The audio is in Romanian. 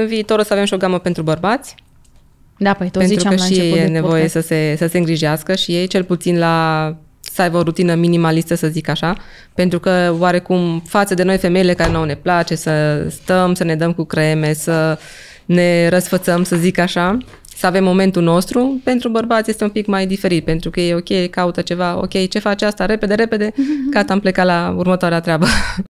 În viitor o să avem și o gamă pentru bărbați. Da, păi tot Pentru că și ei e nevoie să se, să se îngrijească și ei, cel puțin la să aibă o rutină minimalistă, să zic așa, pentru că oarecum față de noi femeile care nouă ne place să stăm, să ne dăm cu creme, să ne răsfățăm, să zic așa, să avem momentul nostru, pentru bărbați este un pic mai diferit, pentru că e ok, caută ceva, ok, ce face asta, repede, repede, gata, am plecat la următoarea treabă.